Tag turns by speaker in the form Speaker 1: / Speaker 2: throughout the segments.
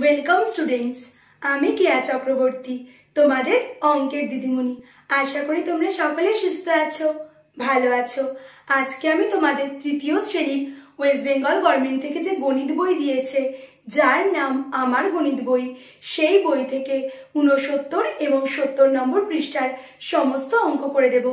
Speaker 1: Welcome students আমি কেয়া চক্রবর্তী তোমাদের অঙ্কের দিদিমণি আশা করি তোমরা সকলে সুস্থ আছো ভালো আছো আজকে আমি তোমাদের তৃতীয় শ্রেণীর ওয়েস্ট বেঙ্গল গভর্নমেন্ট থেকে যে গণিত বই দিয়েছে যার নাম আমার গণিত বই সেই বই থেকে উনসত্তর এবং সত্তর নম্বর পৃষ্ঠার সমস্ত অঙ্ক করে দেব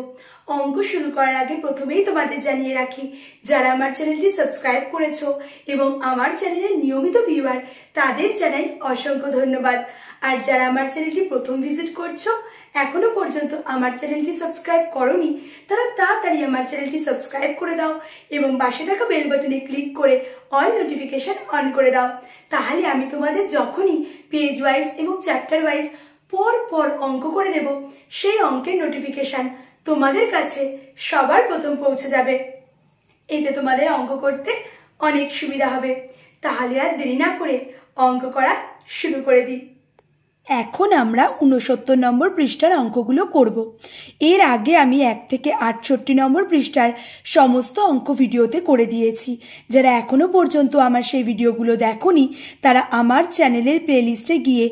Speaker 1: অঙ্ক শুরু করার আগে প্রথমেই তোমাদের জানিয়ে রাখি যারা আমার চ্যানেলটি সাবস্ক্রাইব করেছো এবং আমার চ্যানেলের নিয়মিত ভিউয়ার তাদের জানাই অসংখ্য ধন্যবাদ আর যারা আমার চ্যানেলটি প্রথম ভিজিট করছো এখনো পর্যন্ত আমার চ্যানেলটি সাবস্ক্রাইব করনি তারা তাড়াতাড়ি আমার চ্যানেলটি সাবস্ক্রাইব করে দাও এবং পাশে থাকা বেল বাটনে ক্লিক করে অল নোটিফিকেশন অন করে দাও তাহলে আমি তোমাদের যখনই পেজ ওয়াইজ এবং চ্যাপ্টার ওয়াইজ পর পর অঙ্ক করে দেব সেই অঙ্কের নোটিফিকেশন তোমাদের কাছে সবার প্রথম পৌঁছে যাবে এতে তোমাদের অঙ্ক করতে অনেক সুবিধা হবে তাহলে আর দেরি না করে অঙ্ক করা শুরু করে দিই এখন আমরা উনসত্তর নম্বর পৃষ্ঠার অঙ্কগুলো করব। এর আগে আমি এক থেকে আটষট্টি নম্বর পৃষ্ঠার সমস্ত অঙ্ক ভিডিওতে করে দিয়েছি যারা এখনও পর্যন্ত আমার সেই ভিডিওগুলো দেখনি তারা আমার চ্যানেলের প্লেলিস্টে গিয়ে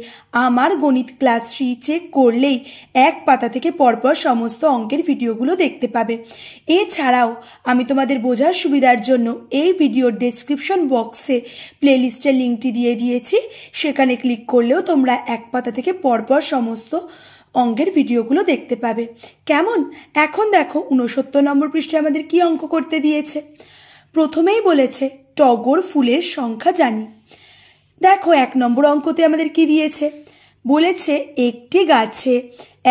Speaker 1: আমার গণিত ক্লাস থ্রি চেক করলেই এক পাতা থেকে পরপর সমস্ত অঙ্কের ভিডিওগুলো দেখতে পাবে এছাড়াও আমি তোমাদের বোঝার সুবিধার জন্য এই ভিডিওর ডেসক্রিপশন বক্সে প্লেলিস্টের লিঙ্কটি দিয়ে দিয়েছি সেখানে ক্লিক করলেও তোমরা এক পাতা পাতা থেকে পরপর সমস্ত অঙ্গের ভিডিওগুলো দেখতে পাবে কেমন এখন দেখো উনসত্তর নম্বর পৃষ্ঠে আমাদের কি অঙ্ক করতে দিয়েছে প্রথমেই বলেছে টগর ফুলের সংখ্যা জানি দেখো এক নম্বর অঙ্কতে আমাদের কি দিয়েছে বলেছে একটি গাছে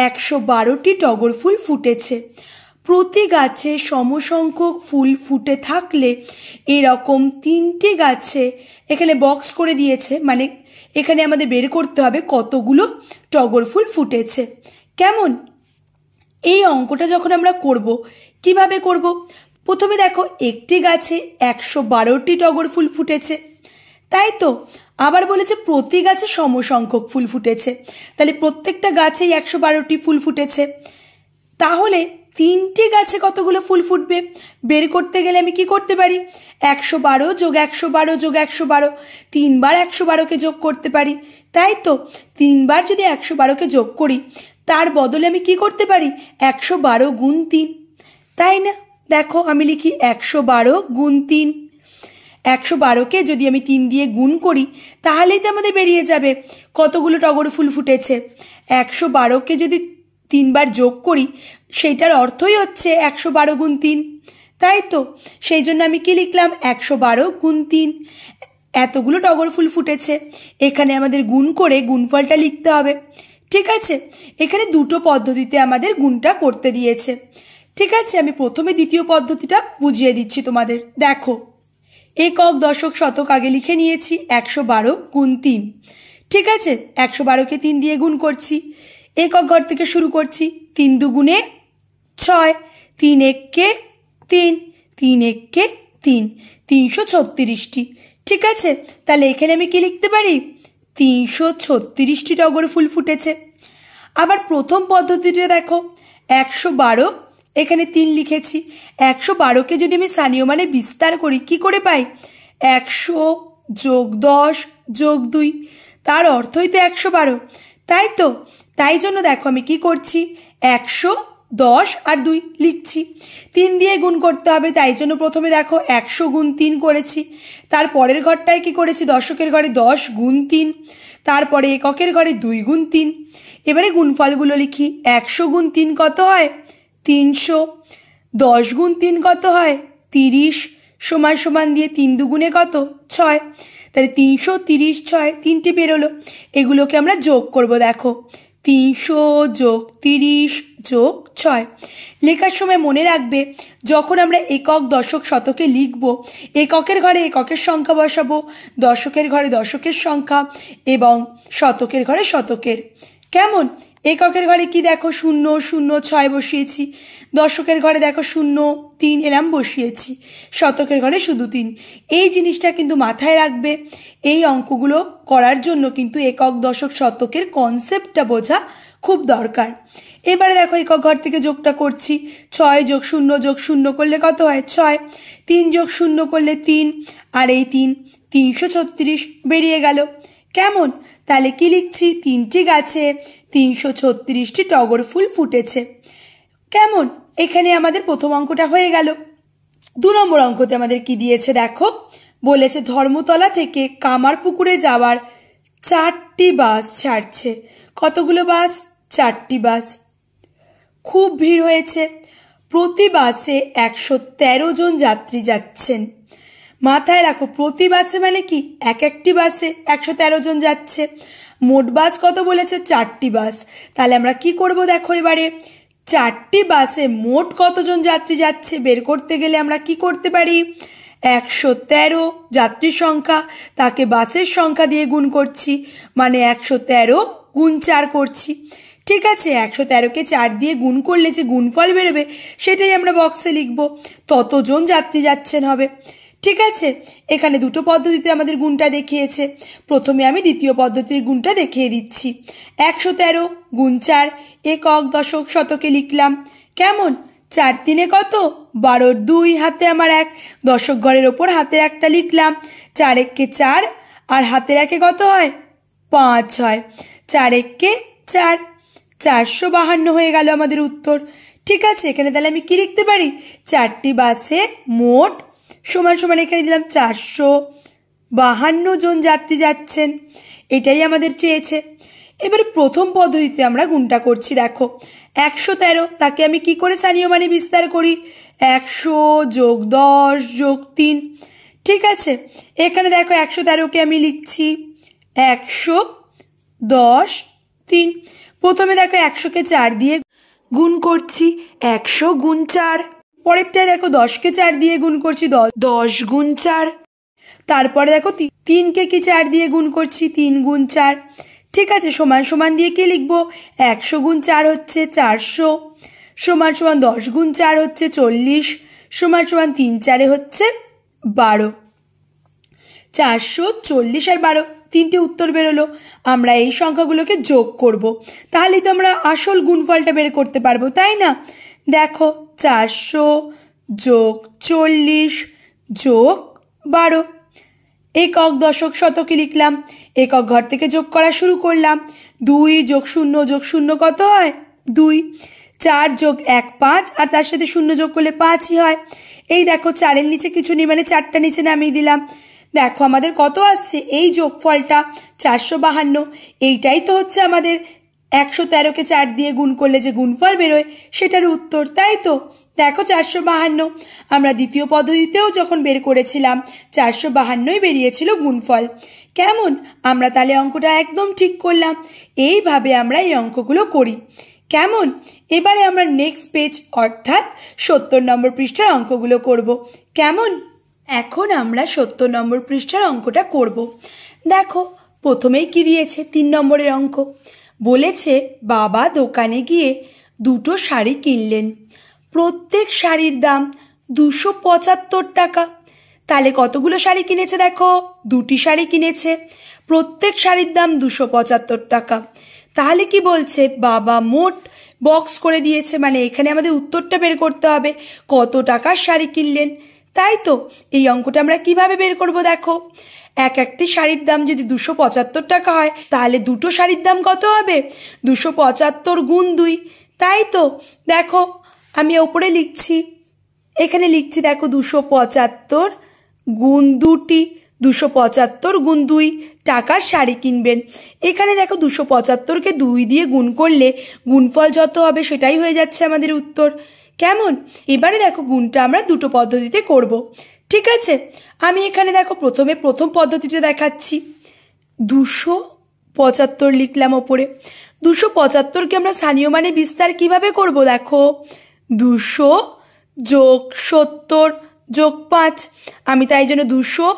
Speaker 1: একশো বারোটি টগর ফুল ফুটেছে প্রতি গাছে সমসংখ্যক ফুল ফুটে থাকলে এরকম তিনটে গাছে এখানে বক্স করে দিয়েছে মানে এখানে আমাদের বের করতে হবে কতগুলো টগর ফুল ফুটেছে কেমন এই অঙ্কটা যখন আমরা করব কিভাবে করব প্রথমে দেখো একটি গাছে একশো বারোটি টগর ফুল ফুটেছে তাই তো আবার বলেছে প্রতি গাছে সমসংখ্যক ফুল ফুটেছে তাহলে প্রত্যেকটা গাছেই একশো বারোটি ফুল ফুটেছে তাহলে তিনটে গাছে কতগুলো ফুল ফুটবে বের করতে গেলে আমি কি করতে পারি একশো বারো যোগ একশো বারো যোগ একশো বারো তিনবার একশো বারোকে যোগ করতে পারি তাই তো তিনবার যদি একশো বারোকে যোগ করি তার বদলে আমি কি করতে পারি একশো বারো গুণ তিন তাই না দেখো আমি লিখি একশো বারো গুণ তিন একশো বারোকে যদি আমি তিন দিয়ে গুণ করি তাহলেই তো আমাদের বেরিয়ে যাবে কতগুলো টগর ফুল ফুটেছে একশো বারোকে যদি তিনবার যোগ করি সেইটার অর্থই হচ্ছে একশো বারো গুণ তিন তাই তো সেই জন্য আমি কি লিখলাম একশো বারো গুণ তিন এতগুলো টগর ফুল ফুটেছে এখানে আমাদের গুণ করে গুণফলটা লিখতে হবে ঠিক আছে এখানে দুটো পদ্ধতিতে আমাদের গুণটা করতে দিয়েছে ঠিক আছে আমি প্রথমে দ্বিতীয় পদ্ধতিটা বুঝিয়ে দিচ্ছি তোমাদের দেখো একক দশক শতক আগে লিখে নিয়েছি একশো বারো গুণ তিন ঠিক আছে একশো বারোকে তিন দিয়ে গুণ করছি একক ঘর থেকে শুরু করছি তিন দুগুণে ছয় তিন এককে তিন তিন এককে তিন তিনশো ছত্রিশটি ঠিক আছে তাহলে এখানে আমি কি লিখতে পারি তিনশো ছত্রিশটি টগর ফুল ফুটেছে আবার প্রথম পদ্ধতিটা দেখো একশো বারো এখানে তিন লিখেছি একশো বারোকে যদি আমি স্থানীয় মানে বিস্তার করি কি করে পাই একশো যোগ দশ যোগ দুই তার অর্থই তো একশো বারো তাই তো তাই জন্য দেখো আমি কি করছি একশো দশ আর দুই লিখছি তিন দিয়ে গুণ করতে হবে তাই জন্য প্রথমে দেখো একশো গুণ তিন করেছি তার পরের ঘরটায় কি করেছি দশকের ঘরে দশ গুণ তিন তারপরে এককের ঘরে দুই গুণ তিন এবারে গুণফলগুলো লিখি একশো গুণ তিন কত হয় তিনশো দশ গুণ তিন কত হয় তিরিশ সমান সমান দিয়ে তিন দুগুণে কত ছয় তাহলে তিনশো তিরিশ ছয় তিনটি বেরোলো এগুলোকে আমরা যোগ করব দেখো তিনশো যোগ তিরিশ যোগ ছয় লেখার সময় মনে রাখবে যখন আমরা একক দশক শতকে লিখব এককের ঘরে এককের সংখ্যা বসাবো দশকের ঘরে দশকের সংখ্যা এবং শতকের ঘরে শতকের কেমন এককের ঘরে কি দেখো শূন্য শূন্য ছয় বসিয়েছি দশকের ঘরে দেখো শূন্য তিন এরাম বসিয়েছি শতকের ঘরে শুধু তিন এই জিনিসটা কিন্তু মাথায় রাখবে এই অঙ্কগুলো করার জন্য কিন্তু একক দশক শতকের কনসেপ্টটা বোঝা খুব দরকার এবারে দেখো একক ঘর থেকে যোগটা করছি ছয় যোগ শূন্য যোগ শূন্য করলে কত হয় ছয় তিন যোগ শূন্য করলে তিন আর এই তিন তিনশো ছত্রিশ বেরিয়ে গেল কেমন তাহলে কি লিখছি তিনটি গাছে তিনশো ছত্রিশটি টগর ফুল ফুটেছে কেমন এখানে আমাদের প্রথম অঙ্কটা হয়ে গেল দু নম্বর অঙ্কতে আমাদের কি দিয়েছে দেখো বলেছে ধর্মতলা থেকে কামার পুকুরে যাওয়ার চারটি বাস ছাড়ছে কতগুলো বাস চারটি বাস খুব ভিড় হয়েছে প্রতি বাসে একশো তেরো জন যাত্রী যাচ্ছেন মাথায় রাখো প্রতি বাসে মানে কি এক একটি বাসে একশো তেরো জন যাচ্ছে মোট বাস কত বলেছে চারটি বাস তাহলে আমরা কি করব দেখো এবারে চারটি বাসে মোট কতজন যাত্রী যাচ্ছে বের করতে গেলে আমরা কি করতে পারি একশো তেরো যাত্রী সংখ্যা তাকে বাসের সংখ্যা দিয়ে গুণ করছি মানে একশো তেরো গুণ চার করছি ঠিক আছে একশো তেরোকে চার দিয়ে গুণ করলে যে গুণফল বেরোবে সেটাই আমরা বক্সে লিখব ততজন যাত্রী যাচ্ছেন হবে ঠিক আছে এখানে দুটো পদ্ধতিতে আমাদের গুণটা দেখিয়েছে প্রথমে আমি দ্বিতীয় পদ্ধতির গুণটা দেখিয়ে দিচ্ছি একশো তেরো গুণ চার একক দশক শতকে লিখলাম কেমন চার তিনে কত বারো দুই হাতে আমার এক দশক ঘরের ওপর হাতের একটা লিখলাম চার এককে চার আর হাতের একে কত হয় পাঁচ হয় চার এককে চার চারশো বাহান্ন হয়ে গেল আমাদের উত্তর ঠিক আছে এখানে তাহলে আমি কি লিখতে পারি চারটি বাসে মোট সমান সমান এখানে দিলাম চারশো বাহান্ন জন যাত্রী যাচ্ছেন এটাই আমাদের চেয়েছে এবারে প্রথম পদ্ধতিতে আমরা গুণটা করছি দেখো একশো তেরো তাকে আমি কি করে স্থানীয় মানে বিস্তার করি একশো যোগ দশ যোগ তিন ঠিক আছে এখানে দেখো একশো তেরোকে আমি লিখছি একশো দশ তিন প্রথমে দেখো একশোকে চার দিয়ে গুণ করছি একশো গুণ চার পরেরটায় দেখো দশকে চার দিয়ে গুণ করছি দশ গুণ চার তারপরে দেখো তিনকে কি চার দিয়ে গুণ করছি তিন গুণ চার ঠিক আছে সমান সমান দিয়ে কি লিখবো একশো গুণ চার হচ্ছে চারশো সমান সমান দশ গুণ চার হচ্ছে চল্লিশ সমান সমান তিন চারে হচ্ছে বারো চারশো চল্লিশ আর বারো তিনটি উত্তর বেরোলো আমরা এই সংখ্যাগুলোকে যোগ করব। তাহলেই তো আমরা আসল গুণফলটা বের করতে পারবো তাই না দেখো চারশো যোগ চল্লিশ যোগ বারো একক দশক শতকে লিখলাম একক ঘর থেকে যোগ করা শুরু করলাম দুই যোগ শূন্য যোগ শূন্য কত হয় দুই চার যোগ এক পাঁচ আর তার সাথে শূন্য যোগ করলে পাঁচই হয় এই দেখো চারের নিচে কিছু নেই মানে চারটা নিচে নামিয়ে দিলাম দেখো আমাদের কত আসছে এই যোগফলটা চারশো বাহান্ন এইটাই তো হচ্ছে আমাদের একশো তেরোকে চার দিয়ে গুণ করলে যে গুণফল বেরোয় সেটার উত্তর তাই তো দেখো চারশো বাহান্ন আমরা দ্বিতীয় পদ্ধতিতেও যখন বের করেছিলাম চারশো বাহান্নই বেরিয়েছিল গুণফল কেমন আমরা তাহলে অঙ্কটা একদম ঠিক করলাম এইভাবে আমরা এই অঙ্কগুলো করি কেমন এবারে আমরা নেক্সট পেজ অর্থাৎ সত্তর নম্বর পৃষ্ঠার অঙ্কগুলো করব। কেমন এখন আমরা সত্তর নম্বর পৃষ্ঠার অঙ্কটা করব। দেখো প্রথমেই কী দিয়েছে তিন নম্বরের অঙ্ক বলেছে বাবা দোকানে গিয়ে দুটো শাড়ি কিনলেন প্রত্যেক শাড়ির দাম দুশো পঁচাত্তর টাকা তাহলে কতগুলো শাড়ি কিনেছে দেখো দুটি শাড়ি কিনেছে প্রত্যেক শাড়ির দাম দুশো পঁচাত্তর টাকা তাহলে কি বলছে বাবা মোট বক্স করে দিয়েছে মানে এখানে আমাদের উত্তরটা বের করতে হবে কত টাকার শাড়ি কিনলেন তাই তো এই অঙ্কটা আমরা কিভাবে বের করব দেখো এক একটি শাড়ির দাম যদি দুশো পঁচাত্তর টাকা হয় তাহলে দুটো শাড়ির দাম কত হবে দুশো পঁচাত্তর গুণ দুই তাই তো দেখো আমি ওপরে লিখছি এখানে লিখছি দেখো দুশো পঁচাত্তর গুণ দুটি দুশো পঁচাত্তর গুণ দুই টাকার শাড়ি কিনবেন এখানে দেখো দুশো পঁচাত্তরকে দুই দিয়ে গুণ করলে গুণফল যত হবে সেটাই হয়ে যাচ্ছে আমাদের উত্তর কেমন এবারে দেখো গুণটা আমরা দুটো পদ্ধতিতে করব ঠিক আছে আমি এখানে দেখো প্রথমে প্রথম পদ্ধতিটা দেখাচ্ছি দুশো পঁচাত্তর লিখলাম ওপরে দুশো পঁচাত্তরকে আমরা স্থানীয় মানে বিস্তার কিভাবে করব দেখো দুশো যোগ সত্তর যোগ পাঁচ আমি তাই জন্য দুশো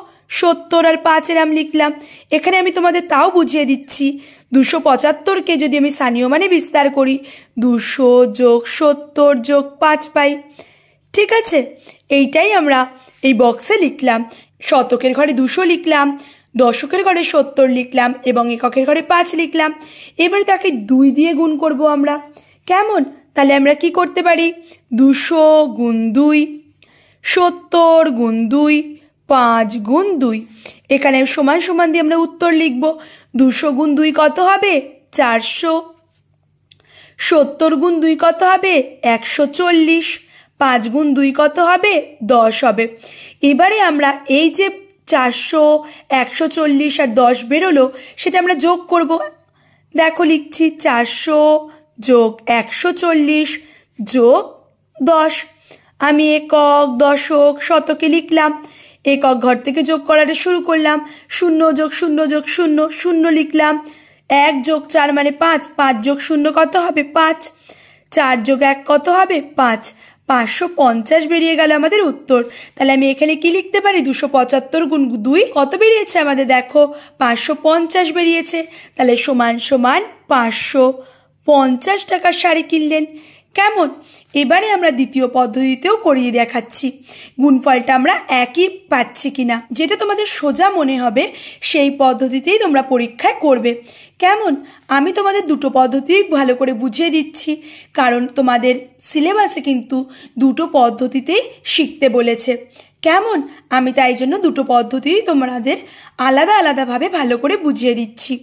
Speaker 1: সত্তর আর পাঁচ এরাম লিখলাম এখানে আমি তোমাদের তাও বুঝিয়ে দিচ্ছি দুশো পঁচাত্তরকে যদি আমি স্থানীয় মানে বিস্তার করি দুশো যোগ সত্তর যোগ পাঁচ পাই ঠিক আছে এইটাই আমরা এই বক্সে লিখলাম শতকের ঘরে দুশো লিখলাম দশকের ঘরে সত্তর লিখলাম এবং এককের ঘরে পাঁচ লিখলাম এবারে তাকে দুই দিয়ে গুণ করব আমরা কেমন তাহলে আমরা কি করতে পারি দুশো গুণ দুই সত্তর গুণ দুই পাঁচ গুণ দুই এখানে সমান সমান দিয়ে আমরা উত্তর লিখব দুশো গুণ দুই কত হবে চারশো সত্তর গুণ দুই কত হবে একশো চল্লিশ পাঁচ গুণ দুই কত হবে দশ হবে এবারে আমরা এই যে চারশো একশো চল্লিশ আর দশ বেরোলো সেটা আমরা যোগ করব দেখো লিখছি চারশো যোগ একশো চল্লিশ যোগ দশ আমি একক দশক শতকে লিখলাম একক ঘর থেকে যোগ করাটা শুরু করলাম শূন্য যোগ শূন্য যোগ শূন্য শূন্য লিখলাম এক যোগ চার মানে পাঁচ পাঁচ যোগ শূন্য কত হবে পাঁচ চার যোগ এক কত হবে পাঁচ পাঁচশো পঞ্চাশ বেরিয়ে গেল আমাদের উত্তর তাহলে আমি এখানে কি লিখতে পারি দুশো পঁচাত্তর গুণ দুই কত বেরিয়েছে আমাদের দেখো পাঁচশো পঞ্চাশ বেরিয়েছে তাহলে সমান সমান পাঁচশো পঞ্চাশ টাকার শাড়ি কিনলেন কেমন এবারে আমরা দ্বিতীয় পদ্ধতিতেও করিয়ে দেখাচ্ছি গুণফলটা আমরা একই পাচ্ছি কিনা যেটা তোমাদের সোজা মনে হবে সেই পদ্ধতিতেই তোমরা পরীক্ষায় করবে কেমন আমি তোমাদের দুটো পদ্ধতি ভালো করে বুঝিয়ে দিচ্ছি কারণ তোমাদের সিলেবাসে কিন্তু দুটো পদ্ধতিতেই শিখতে বলেছে কেমন আমি তাই জন্য দুটো পদ্ধতি তোমাদের আলাদা আলাদাভাবে ভালো করে বুঝিয়ে দিচ্ছি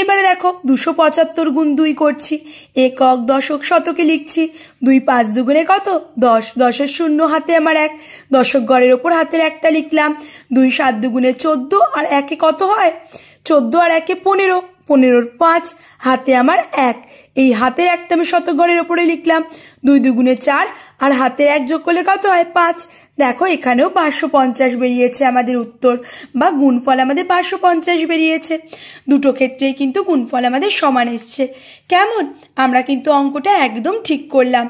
Speaker 1: এবারে দেখো দুশো পঁচাত্তর গুণ দুই করছি একক দশক শতকে লিখছি দুই পাঁচ দুগুণে কত দশ দশের শূন্য হাতে আমার এক দশক গড়ের ওপর হাতের একটা লিখলাম দুই সাত দুগুণে চোদ্দ আর একে কত হয় চোদ্দ আর একে পনেরো পনেরোর পাঁচ হাতে আমার এক এই হাতের একটা আমি শতক গড়ের ওপরে লিখলাম দুই দুগুণে চার আর হাতের এক যোগ করলে কত হয় পাঁচ দেখো এখানেও পাঁচশো পঞ্চাশ বেরিয়েছে আমাদের উত্তর বা গুণফল আমাদের পাঁচশো পঞ্চাশ বেরিয়েছে দুটো ক্ষেত্রেই কিন্তু গুণফল আমাদের সমান এসছে কেমন আমরা কিন্তু অঙ্কটা একদম ঠিক করলাম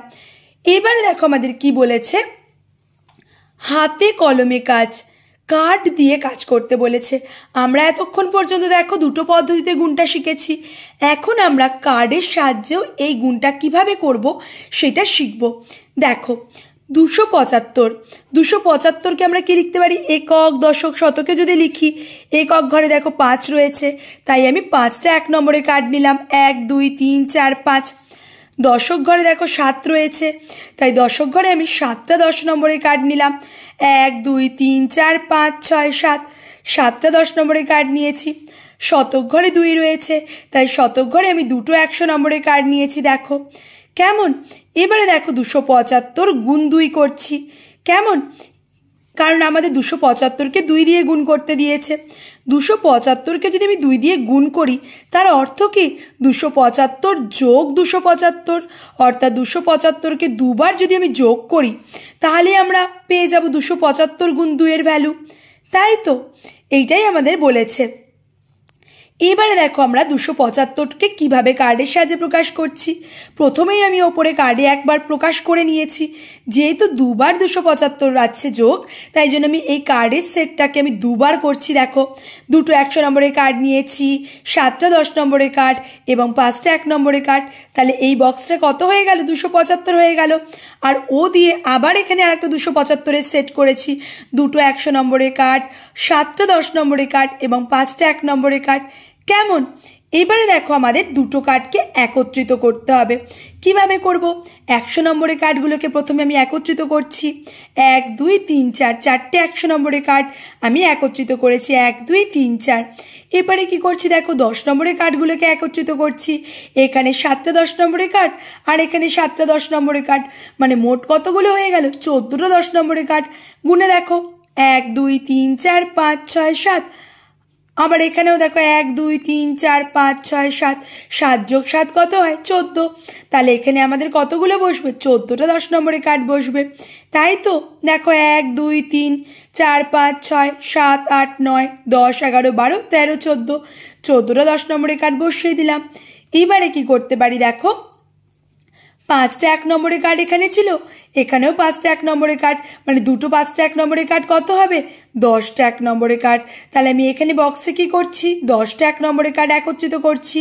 Speaker 1: এবারে দেখো আমাদের কি বলেছে হাতে কলমে কাজ কাঠ দিয়ে কাজ করতে বলেছে আমরা এতক্ষণ পর্যন্ত দেখো দুটো পদ্ধতিতে গুণটা শিখেছি এখন আমরা কার্ডের সাহায্যেও এই গুণটা কিভাবে করব সেটা শিখব দেখো দুশো পঁচাত্তর দুশো পঁচাত্তরকে আমরা কী লিখতে পারি একক দশক শতকে যদি লিখি একক ঘরে দেখো পাঁচ রয়েছে তাই আমি পাঁচটা এক নম্বরে কার্ড নিলাম এক দুই তিন চার পাঁচ দশক ঘরে দেখো সাত রয়েছে তাই দশক ঘরে আমি সাতটা দশ নম্বরে কার্ড নিলাম এক দুই তিন চার পাঁচ ছয় সাত সাতটা দশ নম্বরে কার্ড নিয়েছি শতক ঘরে দুই রয়েছে তাই শতক ঘরে আমি দুটো একশো নম্বরে কার্ড নিয়েছি দেখো কেমন এবারে দেখো দুশো পঁচাত্তর গুণ দুই করছি কেমন কারণ আমাদের দুশো পঁচাত্তরকে দুই দিয়ে গুণ করতে দিয়েছে দুশো পঁচাত্তরকে যদি আমি দুই দিয়ে গুণ করি তার অর্থ কি দুশো পঁচাত্তর যোগ দুশো পঁচাত্তর অর্থাৎ দুশো পঁচাত্তরকে দুবার যদি আমি যোগ করি তাহলে আমরা পেয়ে যাব দুশো পঁচাত্তর গুণ দুইয়ের ভ্যালু তাই তো এইটাই আমাদের বলেছে এবারে দেখো আমরা দুশো পঁচাত্তরকে কীভাবে কার্ডের সাহায্যে প্রকাশ করছি প্রথমেই আমি ওপরে কার্ডে একবার প্রকাশ করে নিয়েছি যেহেতু দুবার দুশো পঁচাত্তর আছে যোগ তাই জন্য আমি এই কার্ডের সেটটাকে আমি দুবার করছি দেখো দুটো একশো নম্বরের কার্ড নিয়েছি সাতটা দশ নম্বরের কার্ড এবং পাঁচটা এক নম্বরের কার্ড তাহলে এই বক্সটা কত হয়ে গেল দুশো পঁচাত্তর হয়ে গেল আর ও দিয়ে আবার এখানে আর একটা দুশো পঁচাত্তরের সেট করেছি দুটো একশো নম্বরের কার্ড সাতটা দশ নম্বরের কার্ড এবং পাঁচটা এক নম্বরের কার্ড কেমন এবারে দেখো আমাদের দুটো কার্ডকে একত্রিত করতে হবে কিভাবে করব একশো নম্বরের কার্ডগুলোকে প্রথমে আমি একত্রিত করছি এক দুই তিন চার চারটে একশো নম্বরের কার্ড আমি একত্রিত করেছি এক দুই তিন চার এবারে কি করছি দেখো দশ নম্বরের কার্ডগুলোকে একত্রিত করছি এখানে সাতটা দশ নম্বরের কার্ড আর এখানে সাতটা দশ নম্বরের কার্ড মানে মোট কতগুলো হয়ে গেল চোদ্দোটা দশ নম্বরের কার্ড গুনে দেখো এক দুই তিন চার পাঁচ ছয় সাত আবার এখানেও দেখো এক দুই তিন চার পাঁচ ছয় সাত সাত যোগ সাত কত হয় চোদ্দো তাহলে এখানে আমাদের কতগুলো বসবে চোদ্দোটা দশ নম্বরে কাঠ বসবে তাই তো দেখো এক দুই তিন চার পাঁচ ছয় সাত আট নয় দশ এগারো বারো তেরো চোদ্দো চোদ্দোটা দশ নম্বরে কাঠ বসিয়ে দিলাম এবারে কি করতে পারি দেখো পাঁচটা এক নম্বরের কার্ড এখানে ছিল এখানেও পাঁচটা এক নম্বরের কার্ড মানে দুটো পাঁচটা এক নম্বরের কার্ড কত হবে দশটা এক নম্বরের কার্ড তাহলে আমি এখানে বক্সে কি করছি দশটা এক নম্বরের কার্ড একত্রিত করছি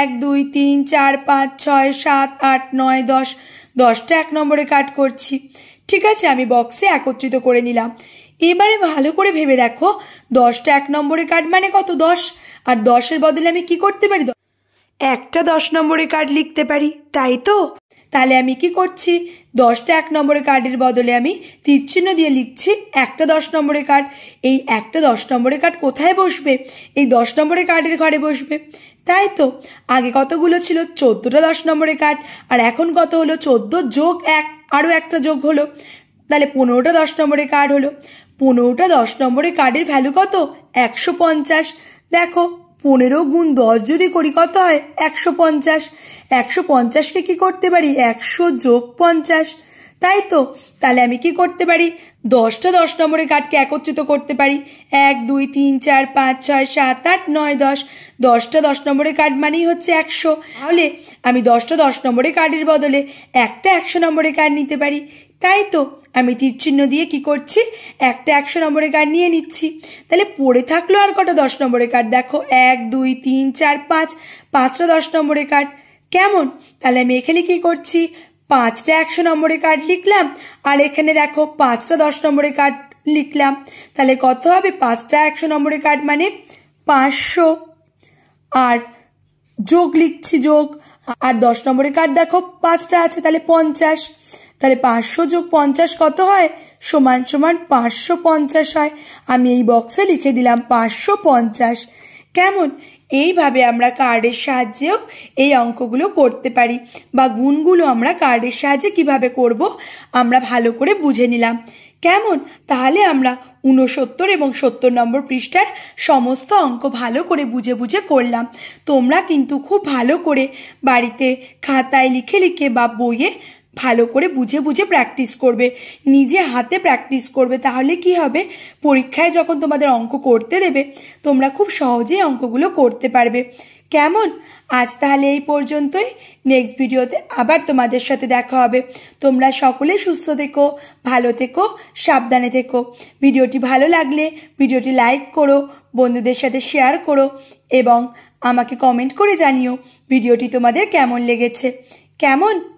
Speaker 1: এক দুই তিন চার পাঁচ ছয় সাত আট নয় দশ দশটা এক নম্বরের কার্ড করছি ঠিক আছে আমি বক্সে একত্রিত করে নিলাম এবারে ভালো করে ভেবে দেখো দশটা এক নম্বরের কার্ড মানে কত দশ আর দশের বদলে আমি কি করতে পারি একটা দশ নম্বরের কার্ড লিখতে পারি তাই তো তাহলে আমি কি করছি দশটা এক নম্বরের কার্ডের বদলে আমি তীরচিহ্ন দিয়ে লিখছি একটা দশ নম্বরের কার্ড এই একটা দশ নম্বরের কার্ড কোথায় বসবে এই দশ নম্বরের কার্ডের ঘরে বসবে তাই তো আগে কতগুলো ছিল চোদ্দোটা দশ নম্বরের কার্ড আর এখন কত হলো চোদ্দো যোগ এক আরও একটা যোগ হলো তাহলে পনেরোটা দশ নম্বরের কার্ড হলো পনেরোটা দশ নম্বরের কার্ডের ভ্যালু কত একশো পঞ্চাশ দেখো পনেরো গুণ দশ যদি করি কত হয় একশো পঞ্চাশ একশো পঞ্চাশকে কী করতে পারি একশো যোগ পঞ্চাশ তাই তো তাহলে আমি কি করতে পারি দশটা দশ নম্বরের কার্ডকে একত্রিত করতে পারি এক দুই তিন চার পাঁচ ছয় সাত আট নয় দশ দশটা দশ নম্বরের কার্ড মানেই হচ্ছে একশো তাহলে আমি দশটা দশ নম্বরের কার্ডের বদলে একটা একশো নম্বরের কার্ড নিতে পারি তাই তো আমি চিহ্ন দিয়ে কি করছি একটা একশো নম্বরের কার্ড নিয়ে নিচ্ছি তাহলে পড়ে থাকলো আর কটা দশ নম্বরের কার্ড দেখো এক দুই তিন চার পাঁচ পাঁচটা দশ নম্বরের কার্ড কেমন তাহলে আমি এখানে কি করছি পাঁচটা একশো নম্বরের কার্ড লিখলাম আর এখানে দেখো পাঁচটা দশ নম্বরের কার্ড লিখলাম তাহলে কত হবে পাঁচটা একশো নম্বরের কার্ড মানে পাঁচশো আর যোগ লিখছি যোগ আর দশ নম্বরের কার্ড দেখো পাঁচটা আছে তাহলে পঞ্চাশ তাহলে পাঁচশো যোগ পঞ্চাশ কত হয় সমান সমান পাঁচশো পঞ্চাশ হয় আমি এই বক্সে লিখে দিলাম পাঁচশো পঞ্চাশ কেমন এইভাবে আমরা কার্ডের সাহায্যেও এই অঙ্কগুলো করতে পারি বা গুণগুলো আমরা কার্ডের সাহায্যে কিভাবে করব আমরা ভালো করে বুঝে নিলাম কেমন তাহলে আমরা ঊনসত্তর এবং সত্তর নম্বর পৃষ্ঠার সমস্ত অঙ্ক ভালো করে বুঝে বুঝে করলাম তোমরা কিন্তু খুব ভালো করে বাড়িতে খাতায় লিখে লিখে বা বইয়ে ভালো করে বুঝে বুঝে প্র্যাকটিস করবে নিজে হাতে প্র্যাকটিস করবে তাহলে কি হবে পরীক্ষায় যখন তোমাদের অঙ্ক করতে দেবে তোমরা খুব সহজেই অঙ্কগুলো করতে পারবে কেমন আজ তাহলে এই পর্যন্তই নেক্সট ভিডিওতে আবার তোমাদের সাথে দেখা হবে তোমরা সকলে সুস্থ থেকো ভালো থেকো সাবধানে থেকো ভিডিওটি ভালো লাগলে ভিডিওটি লাইক করো বন্ধুদের সাথে শেয়ার করো এবং আমাকে কমেন্ট করে জানিও ভিডিওটি তোমাদের কেমন লেগেছে কেমন